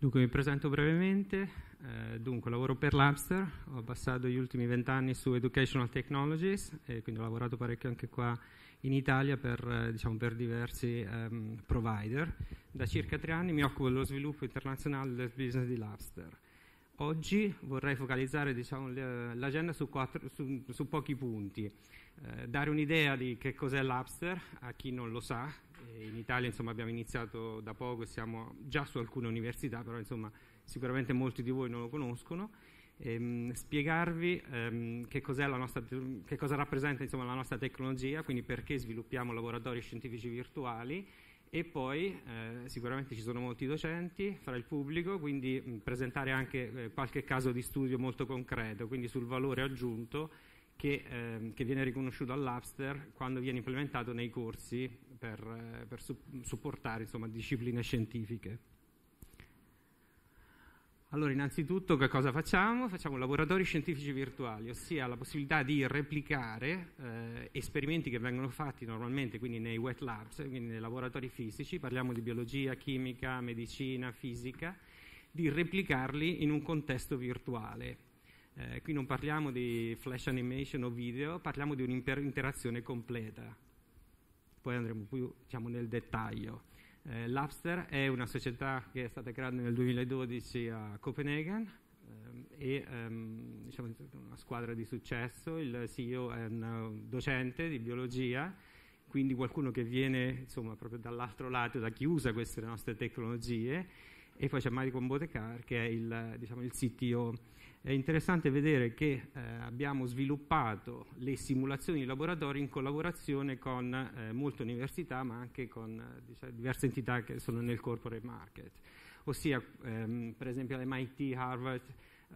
Dunque mi presento brevemente, eh, dunque lavoro per Labster, ho passato gli ultimi vent'anni su Educational Technologies e quindi ho lavorato parecchio anche qua in Italia per, eh, diciamo, per diversi ehm, provider. Da circa tre anni mi occupo dello sviluppo internazionale del business di Labster. Oggi vorrei focalizzare diciamo, l'agenda su, su, su, pochi punti, eh, dare un'idea di che cos'è Labster a chi non lo sa, in Italia insomma, abbiamo iniziato da poco e siamo già su alcune università, però insomma, sicuramente molti di voi non lo conoscono, ehm, spiegarvi ehm, che, nostra, che, cosa rappresenta insomma, la nostra tecnologia, quindi perché sviluppiamo laboratori scientifici virtuali e poi eh, sicuramente ci sono molti docenti fra il pubblico, quindi mh, presentare anche eh, qualche caso di studio molto concreto, quindi sul valore aggiunto che, ehm, che viene riconosciuto all'Apster quando viene implementato nei corsi per, eh, per supportare insomma, discipline scientifiche. Allora, innanzitutto che cosa facciamo? Facciamo laboratori scientifici virtuali, ossia la possibilità di replicare eh, esperimenti che vengono fatti normalmente, quindi nei wet labs, quindi nei laboratori fisici, parliamo di biologia, chimica, medicina, fisica, di replicarli in un contesto virtuale. Eh, qui non parliamo di flash animation o video, parliamo di un'interazione completa. Poi andremo più diciamo, nel dettaglio. Eh, Lapster è una società che è stata creata nel 2012 a Copenaghen ehm, e ehm, diciamo, una squadra di successo. Il CEO è un docente di biologia, quindi qualcuno che viene insomma, proprio dall'altro lato, da chi usa queste nostre tecnologie. E poi c'è Maricon Botecar che è il, diciamo, il CTO è interessante vedere che eh, abbiamo sviluppato le simulazioni di laboratorio in collaborazione con eh, molte università, ma anche con diciamo, diverse entità che sono nel corporate market. Ossia, ehm, per esempio, l'MIT, Harvard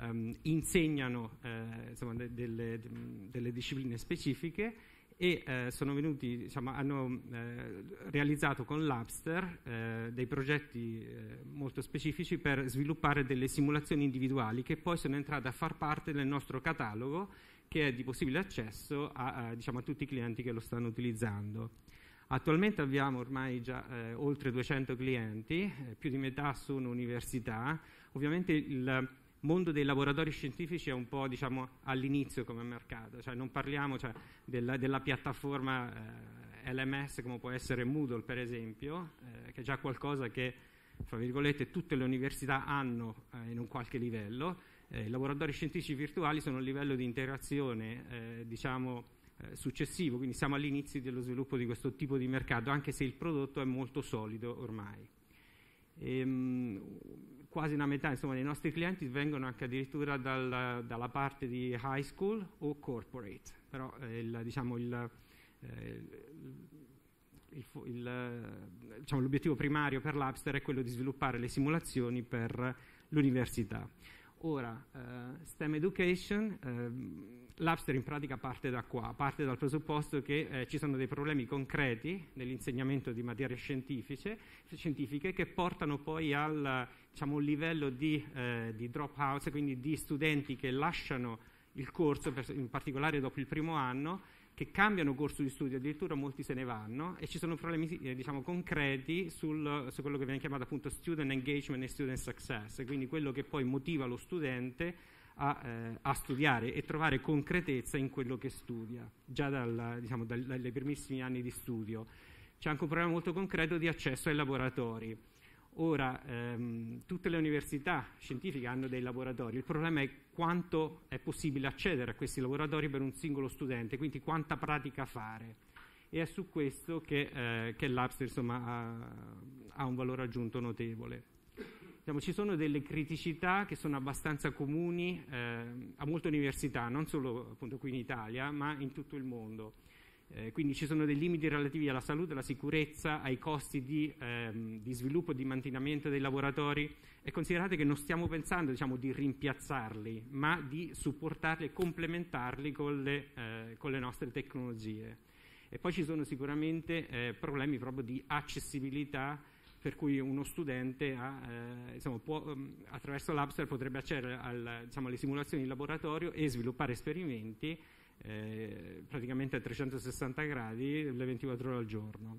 ehm, insegnano eh, insomma, de delle, de delle discipline specifiche e eh, sono venuti, diciamo, hanno eh, realizzato con l'Abster eh, dei progetti eh, molto specifici per sviluppare delle simulazioni individuali che poi sono entrate a far parte del nostro catalogo che è di possibile accesso a, a, diciamo, a tutti i clienti che lo stanno utilizzando. Attualmente abbiamo ormai già eh, oltre 200 clienti, eh, più di metà sono università, ovviamente il mondo dei laboratori scientifici è un po' diciamo, all'inizio come mercato, cioè non parliamo cioè, della, della, piattaforma eh, LMS come può essere Moodle per esempio, eh, che è già qualcosa che fra virgolette tutte le università hanno eh, in un qualche livello, eh, i laboratori scientifici virtuali sono un livello di interazione eh, diciamo, eh, successivo, quindi siamo all'inizio dello sviluppo di questo tipo di mercato, anche se il prodotto è molto solido ormai. Ehm, quasi la metà insomma, dei nostri clienti vengono anche addirittura dal, dalla parte di high school o corporate, però eh, il, diciamo, il, eh, il, eh, diciamo, l'obiettivo primario per l'Abster è quello di sviluppare le simulazioni per l'università. Ora, eh, STEM Education ehm, l'Apster in pratica parte da qua, parte dal presupposto che eh, ci sono dei problemi concreti nell'insegnamento di materie scientifiche, scientifiche che portano poi al diciamo, livello di, eh, di drop out, quindi di studenti che lasciano il corso, in particolare dopo il primo anno, che cambiano corso di studio, addirittura molti se ne vanno e ci sono problemi eh, diciamo, concreti sul, su quello che viene chiamato appunto student engagement e student success, quindi quello che poi motiva lo studente a, eh, a, studiare e trovare concretezza in quello che studia, già dal, diciamo, dal, dai primissimi anni di studio. C'è anche un problema molto concreto di accesso ai laboratori. Ora, ehm, tutte le università scientifiche hanno dei laboratori, il problema è quanto è possibile accedere a questi laboratori per un singolo studente, quindi quanta pratica fare. E è su questo che, eh, che l'Apster ha, ha un valore aggiunto notevole diciamo, ci sono delle criticità che sono abbastanza comuni eh, a molte università, non solo appunto qui in Italia, ma in tutto il mondo. Eh, quindi ci sono dei limiti relativi alla salute, alla sicurezza, ai costi di, ehm, di sviluppo e di mantenimento dei laboratori e considerate che non stiamo pensando diciamo, di rimpiazzarli, ma di supportarli e complementarli con le, eh, con le nostre tecnologie. E poi ci sono sicuramente eh, problemi proprio di accessibilità per cui uno studente ha, eh, insomma, può, mm, attraverso l'Abster potrebbe accedere al, diciamo, alle simulazioni in laboratorio e sviluppare esperimenti eh, praticamente a 360 gradi le 24 ore al giorno.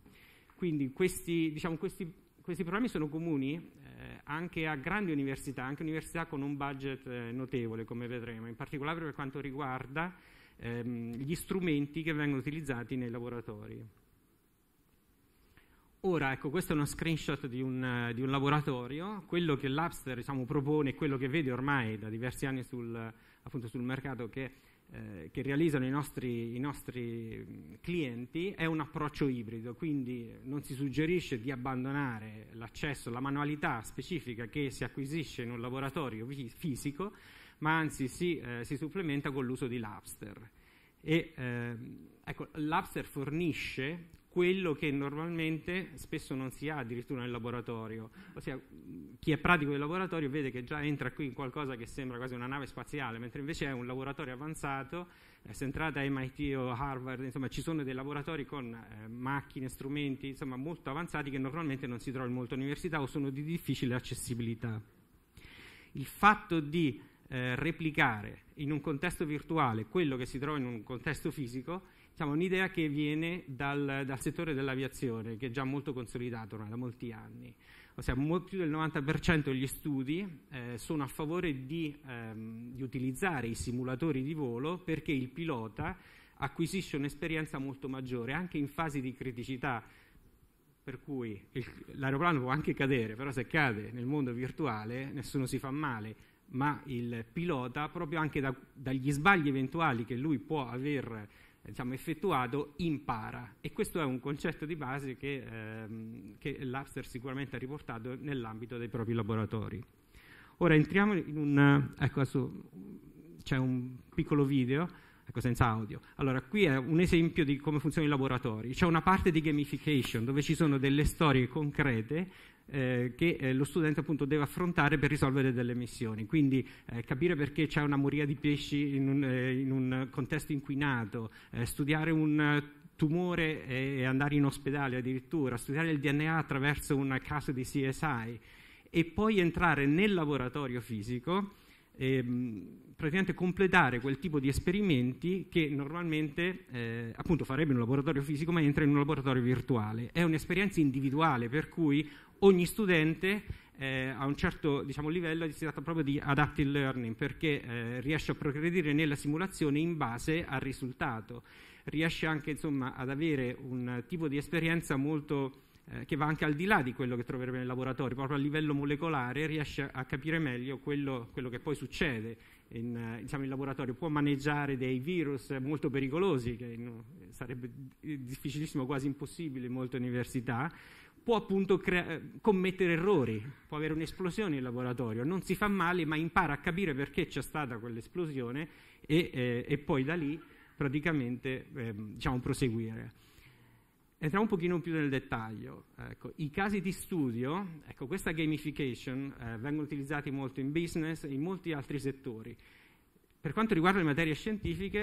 Quindi questi, diciamo, questi, questi problemi sono comuni eh, anche a grandi università, anche università con un budget eh, notevole come vedremo, in particolare per quanto riguarda ehm, gli strumenti che vengono utilizzati nei laboratori. Ora, ecco, questo è uno screenshot di un, di un laboratorio, quello che l'Apster diciamo, propone, quello che vede ormai da diversi anni sul, appunto, sul mercato che, eh, che realizzano i nostri, i nostri, clienti, è un approccio ibrido, quindi eh, non si suggerisce di abbandonare l'accesso, la manualità specifica che si acquisisce in un laboratorio fisico, ma anzi si, eh, si supplementa con l'uso di l'Apster. E, eh, ecco, l'Apster fornisce quello che normalmente spesso non si ha addirittura nel laboratorio. Ossia, chi è pratico del laboratorio vede che già entra qui in qualcosa che sembra quasi una nave spaziale, mentre invece è un laboratorio avanzato, eh, se entrate a MIT o Harvard, insomma, ci sono dei laboratori con eh, macchine, strumenti, insomma, molto avanzati che normalmente non si trovano in molte università o sono di difficile accessibilità. Il fatto di eh, replicare in un contesto virtuale quello che si trova in un contesto fisico diciamo, un'idea che viene dal, dal settore dell'aviazione, che è già molto consolidato ormai da molti anni. Ossia, più del 90% degli studi eh, sono a favore di, ehm, di utilizzare i simulatori di volo perché il pilota acquisisce un'esperienza molto maggiore, anche in fasi di criticità per cui l'aeroplano può anche cadere, però se cade nel mondo virtuale nessuno si fa male, ma il pilota, proprio anche da, dagli sbagli eventuali che lui può aver diciamo, effettuato impara e questo è un concetto di base che, ehm, che l'Apster sicuramente ha riportato nell'ambito dei propri laboratori. Ora entriamo in un... ecco adesso c'è un piccolo video, ecco senza audio. Allora qui è un esempio di come funzionano i laboratori. C'è una parte di gamification dove ci sono delle storie concrete eh, che eh, lo studente appunto deve affrontare per risolvere delle missioni. Quindi eh, capire perché c'è una moria di pesci in un, eh, in un contesto inquinato, eh, studiare un tumore e andare in ospedale addirittura, studiare il DNA attraverso un caso di CSI e poi entrare nel laboratorio fisico e ehm, praticamente completare quel tipo di esperimenti che normalmente eh, appunto farebbe in un laboratorio fisico ma entra in un laboratorio virtuale. È un'esperienza individuale per cui ogni studente eh, a un certo diciamo, livello si tratta proprio di adaptive learning perché eh, riesce a progredire nella simulazione in base al risultato, riesce anche insomma, ad avere un tipo di esperienza molto eh, che va anche al di là di quello che troverebbe nel laboratorio, proprio a livello molecolare riesce a capire meglio quello, quello che poi succede in, diciamo, in, laboratorio, può maneggiare dei virus molto pericolosi, che no, sarebbe difficilissimo, quasi impossibile in molte università, può appunto crea- commettere errori, può avere un'esplosione in laboratorio, non si fa male ma impara a capire perché c'è stata quell'esplosione e, eh, e poi da lì praticamente eh, diciamo, proseguire. Entriamo un pochino più nel dettaglio. Ecco, I casi di studio, ecco, questa gamification eh, vengono utilizzati molto in business e in molti altri settori. Per quanto riguarda le materie scientifiche,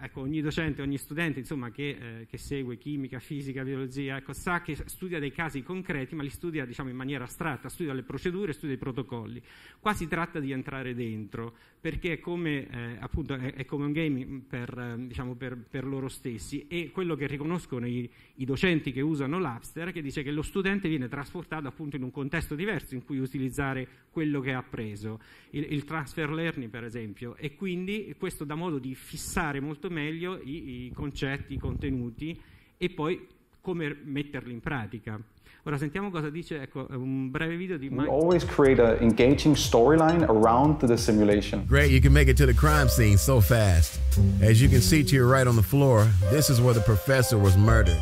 eh, ecco, ogni docente, ogni studente insomma, che, eh, che, segue chimica, fisica, biologia, ecco, sa che studia dei casi concreti, ma li studia diciamo, in maniera astratta, studia le procedure, studia i protocolli. Qua si tratta di entrare dentro, perché è come, eh, appunto, è, è come un game per, eh, diciamo, per, per, loro stessi e quello che riconoscono i, i docenti che usano l'Apster, che dice che lo studente viene trasportato appunto, in un contesto diverso in cui utilizzare quello che ha appreso, il, il transfer learning per esempio, e quindi quindi questo dà modo di fissare molto meglio i, i concetti, i contenuti e poi come metterli in pratica. Ora sentiamo cosa dice, ecco, un breve video di Mike. We always create an engaging storyline around the simulation. Great, you can make it to the crime scene so fast. As you can see to your right on the floor, this is where the professor was murdered.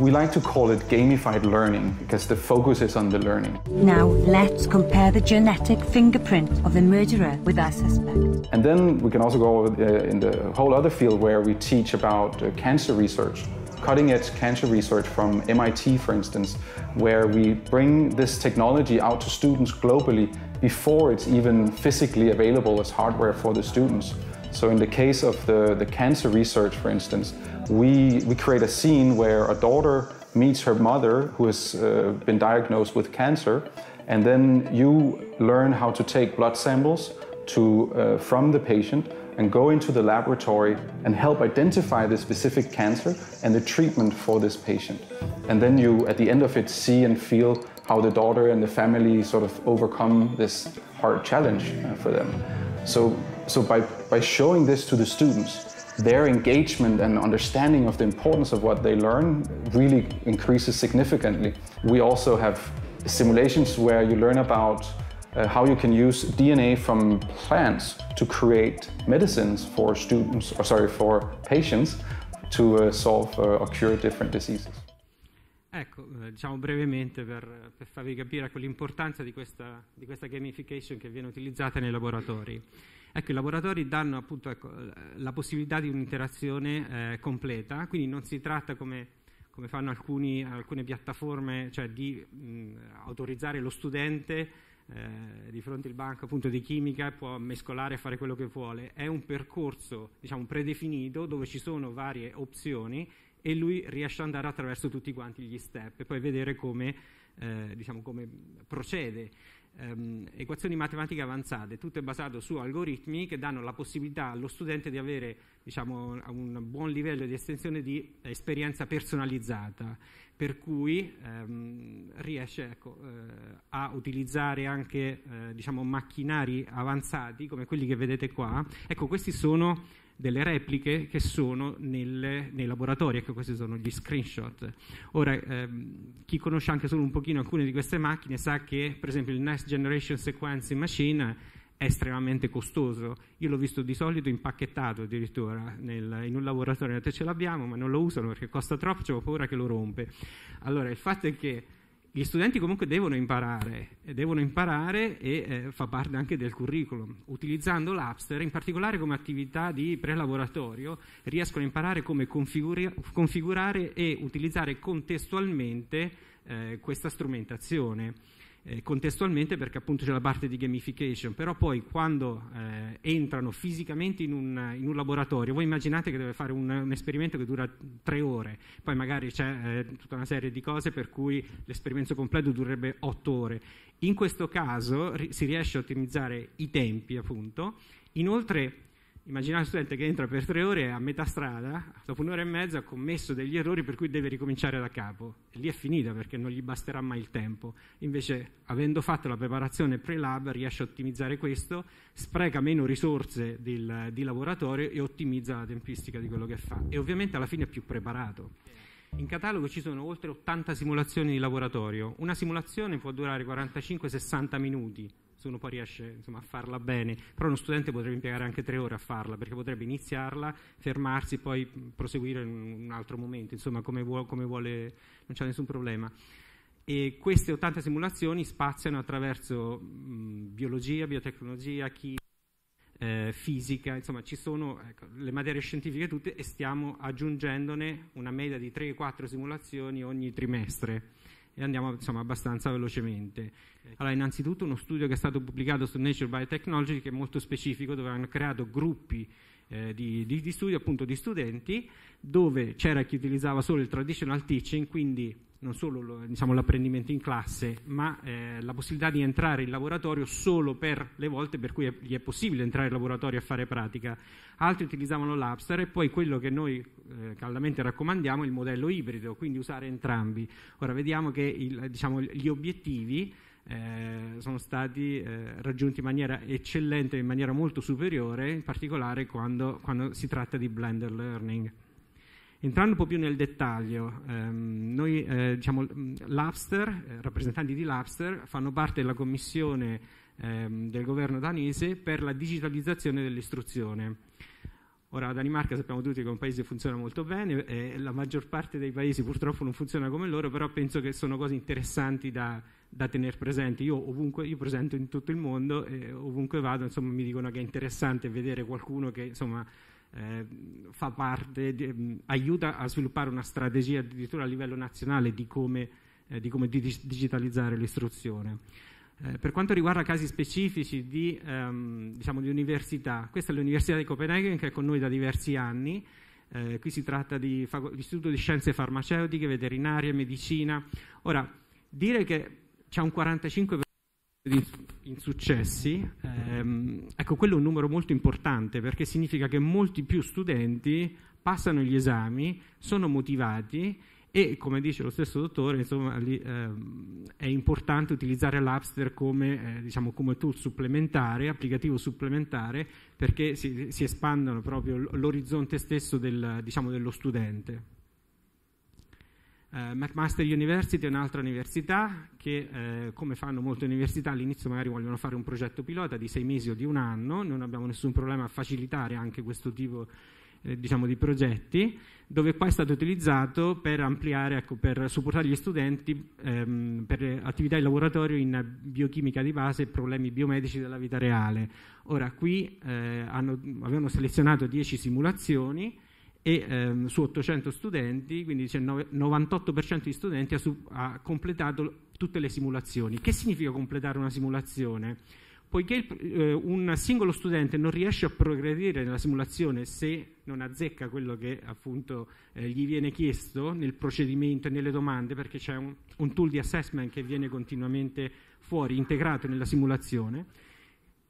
We like to call it gamified learning because the focus is on the learning. Now, let's compare the genetic fingerprint of the murderer with our suspect. And then we can also go uh, in the whole other field where we teach about uh, cancer research cutting edge cancer research from MIT, for instance, where we bring this technology out to students globally before it's even physically available as hardware for the students. So in the case of the, the cancer research, for instance, we, we create a scene where a daughter meets her mother who has uh, been diagnosed with cancer, and then you learn how to take blood samples to, uh, from the patient and go into the laboratory and help identify the specific cancer and the treatment for this patient. And then you, at the end of it, see and feel how the daughter and the family sort of overcome this hard challenge uh, for them. So, so by, by showing this to the students, their engagement and understanding of the importance of what they learn really increases significantly. We also have simulations where you learn about uh, how you can use DNA from plants to create medicines for students, or sorry, for patients to uh, solve uh, or cure different diseases. Ecco, eh, diciamo brevemente per, per farvi capire l'importanza di questa, di questa gamification che viene utilizzata nei laboratori. Ecco, i laboratori danno appunto ecco, la possibilità di un'interazione eh, completa, quindi non si tratta come, come fanno alcuni, alcune piattaforme, cioè di mh, autorizzare lo studente eh, di fronte al banco appunto di chimica può mescolare e fare quello che vuole, è un percorso diciamo predefinito dove ci sono varie opzioni e lui riesce ad andare attraverso tutti quanti gli step e poi vedere come, eh, diciamo, come procede ehm, equazioni matematiche avanzate, tutto è basato su algoritmi che danno la possibilità allo studente di avere diciamo, un buon livello di estensione di esperienza personalizzata, per cui ehm, riesce ecco, eh, a utilizzare anche eh, diciamo, macchinari avanzati come quelli che vedete qua. Ecco, questi sono delle repliche che sono nelle, nei laboratori, ecco questi sono gli screenshot. Ora, ehm, chi conosce anche solo un pochino alcune di queste macchine sa che per esempio il Next Generation Sequencing Machine è estremamente costoso, io l'ho visto di solito impacchettato addirittura nel, in un laboratorio, te ce l'abbiamo ma non lo usano perché costa troppo, ho paura che lo rompe. Allora, il fatto è che gli studenti comunque devono imparare, e devono imparare e eh, fa parte anche del curriculum. Utilizzando l'Apster, in particolare come attività di prelaboratorio, riescono a imparare come configura- configurare e utilizzare contestualmente eh, questa strumentazione eh, contestualmente perché appunto c'è la parte di gamification, però poi quando eh, entrano fisicamente in un, in un, laboratorio, voi immaginate che deve fare un, un esperimento che dura tre ore, poi magari c'è eh, tutta una serie di cose per cui l'esperimento completo durerebbe otto ore. In questo caso ri- si riesce a ottimizzare i tempi appunto, inoltre Immaginate un studente che entra per tre ore e a metà strada, dopo un'ora e mezza, ha commesso degli errori per cui deve ricominciare da capo. E lì è finita perché non gli basterà mai il tempo. Invece, avendo fatto la preparazione pre-lab, riesce a ottimizzare questo, spreca meno risorse del, di laboratorio e ottimizza la tempistica di quello che fa. E ovviamente alla fine è più preparato. In catalogo ci sono oltre 80 simulazioni di laboratorio. Una simulazione può durare 45-60 minuti, se uno poi riesce insomma, a farla bene, però uno studente potrebbe impiegare anche tre ore a farla, perché potrebbe iniziarla, fermarsi, e poi proseguire in un altro momento, insomma come, vuole, come vuole non c'è nessun problema. E queste 80 simulazioni spaziano attraverso mh, biologia, biotecnologia, chimica, eh, fisica, insomma ci sono ecco, le materie scientifiche tutte e stiamo aggiungendone una media di 3-4 simulazioni ogni trimestre e andiamo insomma, abbastanza velocemente. Allora, innanzitutto uno studio che è stato pubblicato su Nature Biotechnology che è molto specifico, dove hanno creato gruppi eh, di, di, di studio appunto di studenti, dove c'era chi utilizzava solo il traditional teaching, quindi non solo lo, diciamo, l'apprendimento in classe, ma eh, la possibilità di entrare in laboratorio solo per le volte per cui è, gli è possibile entrare in laboratorio e fare pratica. Altri utilizzavano l'Apstar e poi quello che noi eh, caldamente raccomandiamo è il modello ibrido, quindi usare entrambi. Ora vediamo che il, diciamo, gli obiettivi eh, sono stati eh, raggiunti in maniera eccellente, in maniera molto superiore, in particolare quando, quando si tratta di blended learning. Entrando un po' più nel dettaglio, ehm, noi, eh, diciamo, Lapster, eh, rappresentanti di Lapster, fanno parte della commissione ehm, del governo danese per la digitalizzazione dell'istruzione. Ora la Danimarca sappiamo tutti che è un paese che funziona molto bene e la maggior parte dei paesi purtroppo non funziona come loro, però penso che sono cose interessanti da, da tenere presenti. Io ovunque, io presento in tutto il mondo e ovunque vado insomma, mi dicono che è interessante vedere qualcuno che insomma, eh, di, mm, aiuta a sviluppare una strategia addirittura a livello nazionale di come, eh, di come digitalizzare l'istruzione. Eh, per quanto riguarda casi specifici di, ehm, diciamo di, università, questa è l'Università di Copenaghen che è con noi da diversi anni, eh, qui si tratta di Istituto di Scienze Farmaceutiche, Veterinaria, Medicina. Ora, dire che c'è un 45% di insuccessi, ehm, ecco quello è un numero molto importante perché significa che molti più studenti passano gli esami, sono motivati e come dice lo stesso dottore insomma, lì, ehm, è importante utilizzare l'Apster come, eh, diciamo, come, tool supplementare, applicativo supplementare perché si, si espandono proprio l'orizzonte stesso del, diciamo, dello studente. Eh, McMaster University è un'altra università che, eh, come fanno molte università, all'inizio magari vogliono fare un progetto pilota di sei mesi o di un anno, non abbiamo nessun problema a facilitare anche questo tipo eh, diciamo, di progetti, dove poi è stato utilizzato per ampliare, ecco, per supportare gli studenti ehm, per attività di laboratorio in biochimica di base e problemi biomedici della vita reale. Ora qui eh, hanno, avevano selezionato 10 simulazioni e ehm, su 800 studenti, quindi il 98% di studenti ha, su, ha, completato tutte le simulazioni. Che significa completare una simulazione? Poiché il, eh, un singolo studente non riesce a progredire nella simulazione se non azzecca quello che appunto eh, gli viene chiesto nel procedimento e nelle domande, perché c'è un, un tool di assessment che viene continuamente fuori, integrato nella simulazione,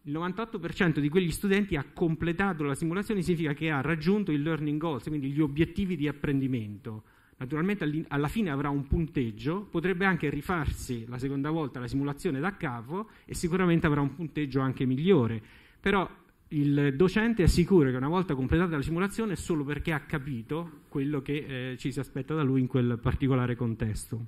il 98% di quegli studenti ha completato la simulazione, significa che ha raggiunto il learning goals, quindi gli obiettivi di apprendimento. Naturalmente alla fine avrà un punteggio, potrebbe anche rifarsi la seconda volta la simulazione da capo e sicuramente avrà un punteggio anche migliore. Però il docente è sicuro che una volta completata la simulazione è solo perché ha capito quello che eh, ci si aspetta da lui in quel particolare contesto.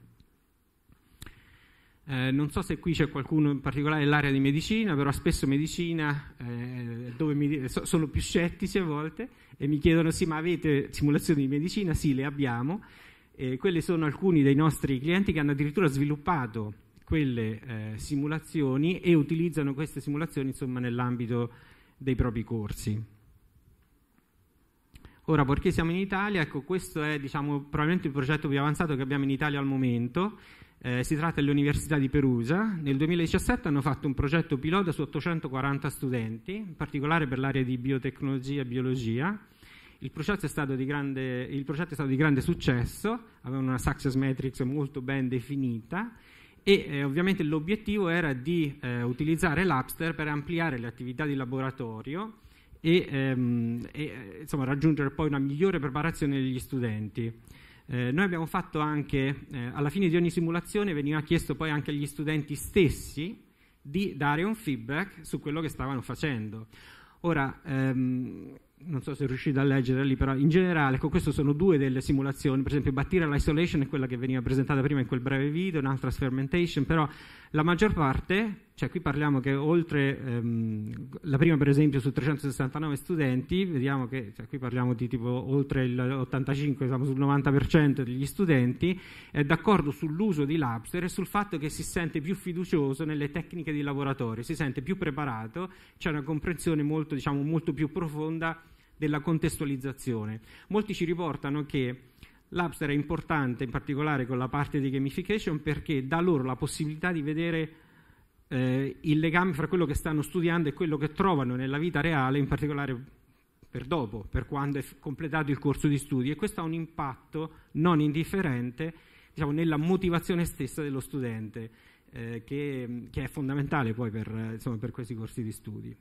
Eh, non so se qui c'è qualcuno in particolare dell'area di medicina, però spesso medicina eh, mi, so, sono più scettici a volte e mi chiedono sì ma avete simulazioni di medicina? Sì, le abbiamo. Eh, quelli sono alcuni dei nostri clienti che hanno addirittura sviluppato quelle eh, simulazioni e utilizzano queste simulazioni insomma, nell'ambito dei propri corsi. Ora, perché siamo in Italia, ecco, questo è diciamo, probabilmente il progetto più avanzato che abbiamo in Italia al momento. Eh, si tratta dell'Università di Perugia. Nel 2017 hanno fatto un progetto pilota su 840 studenti, in particolare per l'area di biotecnologia e biologia. Il progetto, grande, il progetto, è stato di grande successo, avevano una success matrix molto ben definita e eh, ovviamente l'obiettivo era di eh, utilizzare l'Apster per ampliare le attività di laboratorio e, ehm, e eh, insomma, raggiungere poi una migliore preparazione degli studenti. Eh, noi abbiamo fatto anche, eh, alla fine di ogni simulazione veniva chiesto poi anche agli studenti stessi di dare un feedback su quello che stavano facendo. Ora, ehm, non so se riuscite a leggere lì, però in generale, ecco, queste sono due delle simulazioni, per esempio Bacterial Isolation è quella che veniva presentata prima in quel breve video, un'altra Sfermentation, Fermentation, però la maggior parte, cioè qui parliamo che oltre, ehm, la prima per esempio su 369 studenti, vediamo che cioè, qui parliamo di tipo oltre l'85, siamo sul 90% degli studenti, è d'accordo sull'uso di Labster e sul fatto che si sente più fiducioso nelle tecniche di laboratorio, si sente più preparato, c'è una comprensione molto, diciamo, molto più profonda della contestualizzazione. Molti ci riportano che l'Abster è importante, in particolare con la parte di gamification, perché dà loro la possibilità di vedere eh, il legame fra quello che stanno studiando e quello che trovano nella vita reale, in particolare per dopo, per quando è completato il corso di studi e questo ha un impatto non indifferente diciamo, nella motivazione stessa dello studente eh, che, che, è fondamentale poi per, insomma, per questi corsi di studi.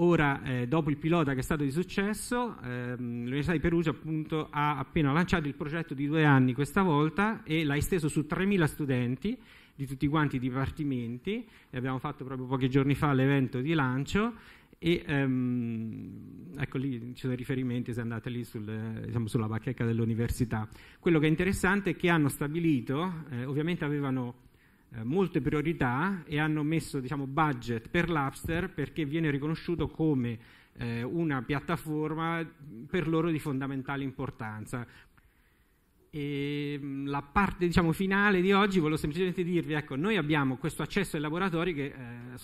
Ora, eh, dopo il pilota che è stato di successo, ehm, l'Università di Perugia appunto, ha appena lanciato il progetto di due anni questa volta e l'ha esteso su 3.000 studenti di tutti quanti i dipartimenti. E abbiamo fatto proprio pochi giorni fa l'evento di lancio e ehm, ecco lì ci sono i riferimenti se andate lì sul, diciamo, sulla bacheca dell'università. Quello che è interessante è che hanno stabilito, eh, ovviamente avevano eh, molte priorità e hanno messo diciamo, budget per l'Apster perché viene riconosciuto come eh, una piattaforma per loro di fondamentale importanza. E mm, la parte diciamo, finale di oggi volevo semplicemente dirvi, ecco, noi abbiamo questo accesso ai laboratori che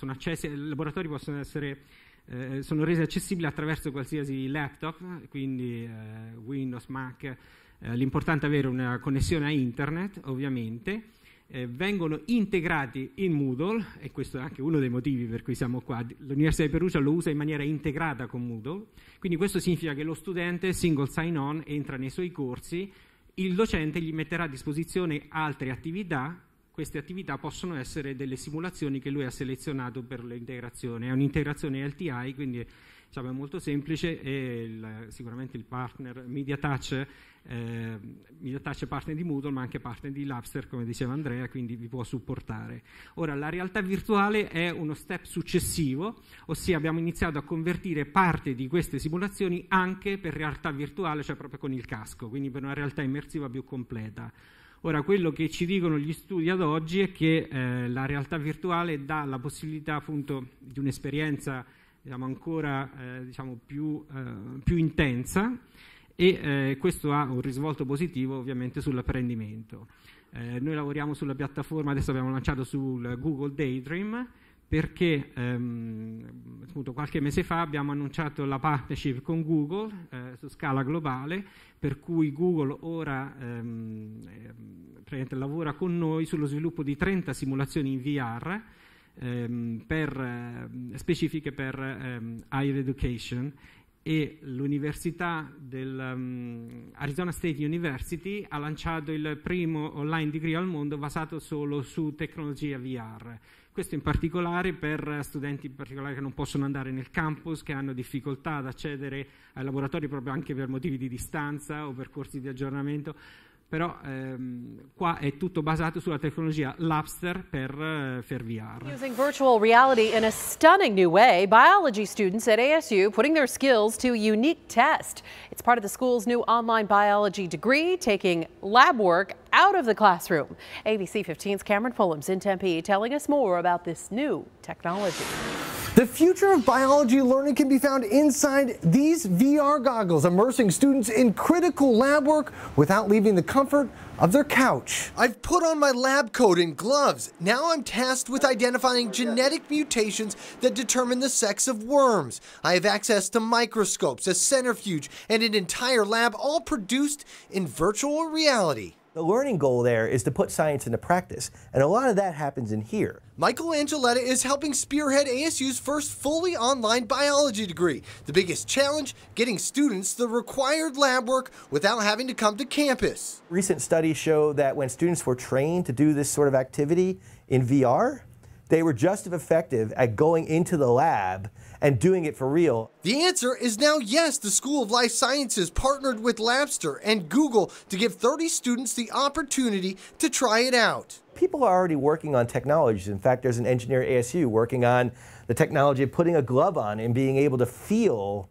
eh, accessi, i laboratori possono essere eh, sono rese accessibili attraverso qualsiasi laptop, quindi eh, Windows, Mac, eh, l'importante è avere una connessione a internet ovviamente eh, vengono integrati in Moodle, e questo è anche uno dei motivi per cui siamo qua, l'Università di Perugia lo usa in maniera integrata con Moodle, quindi questo significa che lo studente single sign-on entra nei suoi corsi, il docente gli metterà a disposizione altre attività, queste attività possono essere delle simulazioni che lui ha selezionato per l'integrazione, è un'integrazione LTI, quindi diciamo, è molto semplice e il, sicuramente il partner MediaTouch, eh, MediaTouch è partner di Moodle ma anche partner di Labster come diceva Andrea, quindi vi può supportare. Ora la realtà virtuale è uno step successivo, ossia abbiamo iniziato a convertire parte di queste simulazioni anche per realtà virtuale, cioè proprio con il casco, quindi per una realtà immersiva più completa. Ora, quello che ci dicono gli studi ad oggi è che eh, la realtà virtuale dà la possibilità appunto di un'esperienza diciamo, ancora eh, diciamo, più, eh, più, intensa e eh, questo ha un risvolto positivo ovviamente sull'apprendimento. Eh, noi lavoriamo sulla piattaforma, adesso abbiamo lanciato sul Google Daydream, perché ehm, appunto, qualche mese fa abbiamo annunciato la partnership con Google eh, su scala globale, per cui Google ora ehm, ehm lavora con noi sullo sviluppo di 30 simulazioni in VR ehm, per, ehm, specifiche per ehm, higher education e l'università dell'Arizona ehm, um, State University ha lanciato il primo online degree al mondo basato solo su tecnologia VR. Questo in particolare per studenti in particolare che non possono andare nel campus, che hanno difficoltà ad accedere ai laboratori proprio anche per motivi di distanza o per corsi di aggiornamento, però ehm, qua è tutto basato sulla tecnologia per, eh, VR. Using virtual reality in a stunning new way, biology students at ASU putting their skills to a unique test. It's part of the school's new online biology degree, taking lab work out of the classroom. ABC 15's Cameron Pullums in Tempe telling us more about this new technology. The future of biology learning can be found inside these VR goggles, immersing students in critical lab work without leaving the comfort of their couch. I've put on my lab coat and gloves. Now I'm tasked with identifying genetic mutations that determine the sex of worms. I have access to microscopes, a centrifuge, and an entire lab all produced in virtual reality. The learning goal there is to put science into practice, and a lot of that happens in here. Michael Angeletta is helping spearhead ASU's first fully online biology degree. The biggest challenge, getting students the required lab work without having to come to campus. Recent studies show that when students were trained to do this sort of activity in VR, they were just as effective at going into the lab and doing it for real. The answer is now yes. The School of Life Sciences partnered with Labster and Google to give 30 students the opportunity to try it out. People are already working on technologies. In fact, there's an engineer at ASU working on the technology of putting a glove on and being able to feel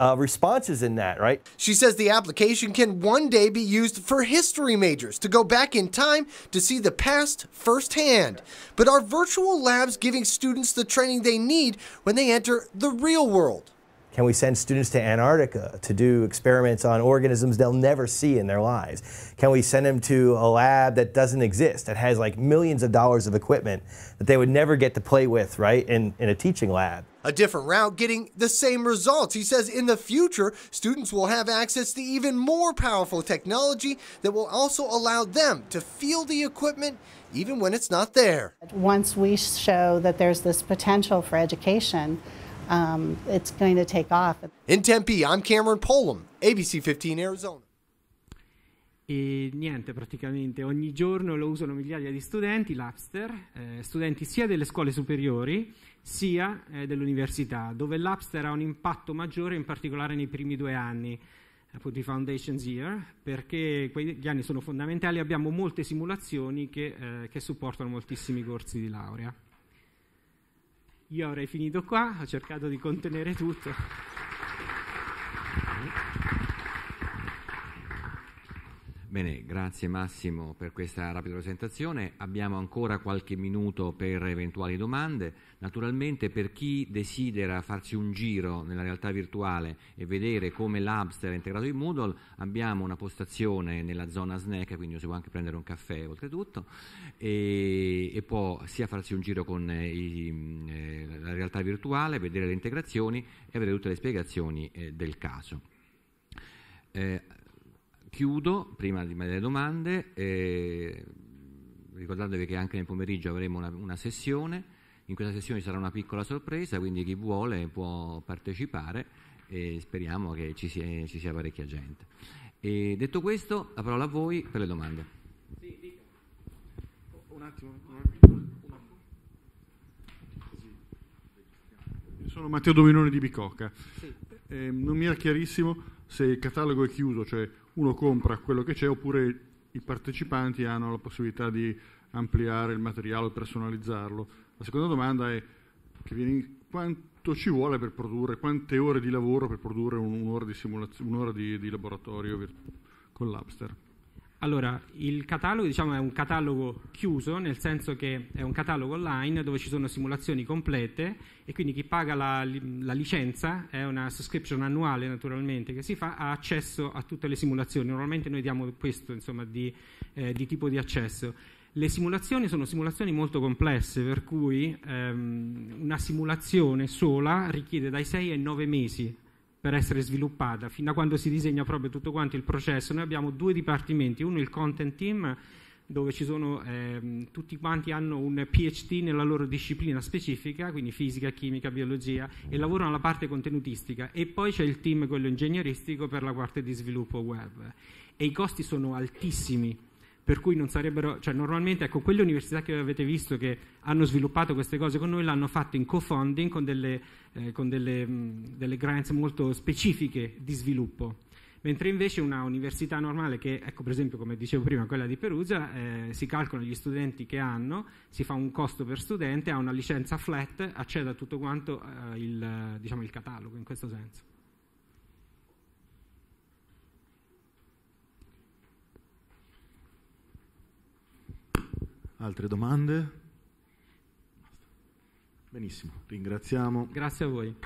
uh, responses in that, right? She says the application can one day be used for history majors to go back in time to see the past firsthand. But are virtual labs giving students the training they need when they enter the real world? Can we send students to Antarctica to do experiments on organisms they'll never see in their lives? Can we send them to a lab that doesn't exist, that has like millions of dollars of equipment that they would never get to play with, right, in, in a teaching lab? A different route getting the same results. He says in the future, students will have access to even more powerful technology that will also allow them to feel the equipment even when it's not there. Once we show that there's this potential for education, um, it's going to take off. In Tempe, I'm Cameron Polum, ABC 15 Arizona. E niente, praticamente ogni giorno lo usano migliaia di studenti, l'Apster, eh, studenti sia delle scuole superiori sia eh, dell'università, dove l'Apster ha un impatto maggiore in particolare nei primi due anni, appunto i Foundations Year, perché quegli anni sono fondamentali, abbiamo molte simulazioni che, eh, che supportano moltissimi corsi di laurea. Io avrei finito qua, ho cercato di contenere tutto. Bene, grazie Massimo per questa rapida presentazione. Abbiamo ancora qualche minuto per eventuali domande. Naturalmente per chi desidera farsi un giro nella realtà virtuale e vedere come l'Abster è integrato in Moodle, abbiamo una postazione nella zona snack, quindi si può anche prendere un caffè oltretutto, e, e può sia farsi un giro con eh, i, eh, la realtà virtuale, vedere le integrazioni e avere tutte le spiegazioni eh, del caso. Eh, chiudo prima di mandare domande, eh, ricordatevi che anche nel pomeriggio avremo una, una sessione, in questa sessione ci sarà una piccola sorpresa, quindi chi vuole può partecipare e speriamo che ci sia, ci sia parecchia gente. E detto questo, la parola a voi per le domande. Sì, dica. Un attimo. sono Matteo Dominone di Bicocca. Sì. Eh, non mi era chiarissimo se il catalogo è chiuso, cioè uno compra quello che c'è oppure i partecipanti hanno la possibilità di ampliare il materiale o personalizzarlo. La seconda domanda è viene, quanto ci vuole per produrre, quante ore di lavoro per produrre un'ora di, un'ora di, di laboratorio con l'Apster? Allora, il catalogo diciamo, è un catalogo chiuso, nel senso che è un catalogo online dove ci sono simulazioni complete e quindi chi paga la, la licenza, è una subscription annuale naturalmente che si fa, ha accesso a tutte le simulazioni. Normalmente noi diamo questo insomma, di, eh, di tipo di accesso. Le simulazioni sono simulazioni molto complesse, per cui ehm, una simulazione sola richiede dai 6 ai 9 mesi per essere sviluppata, fin da quando si disegna proprio tutto quanto il processo. Noi abbiamo due dipartimenti, uno il content team dove ci sono, eh, tutti quanti hanno un PhD nella loro disciplina specifica, quindi fisica, chimica, biologia, e lavorano alla parte contenutistica. E poi c'è il team, quello ingegneristico, per la parte di sviluppo web. E i costi sono altissimi per cui non sarebbero, cioè normalmente ecco, quelle università che avete visto che hanno sviluppato queste cose con noi l'hanno fatto in co-funding con delle, eh, con delle, mh, mm, delle grants molto specifiche di sviluppo. Mentre invece una università normale che, ecco, per esempio come dicevo prima, quella di Perugia, eh, si calcolano gli studenti che hanno, si fa un costo per studente, ha una licenza flat, accede a tutto quanto eh, il, diciamo, il catalogo in questo senso. Altre domande? Benissimo, ringraziamo. Grazie a voi.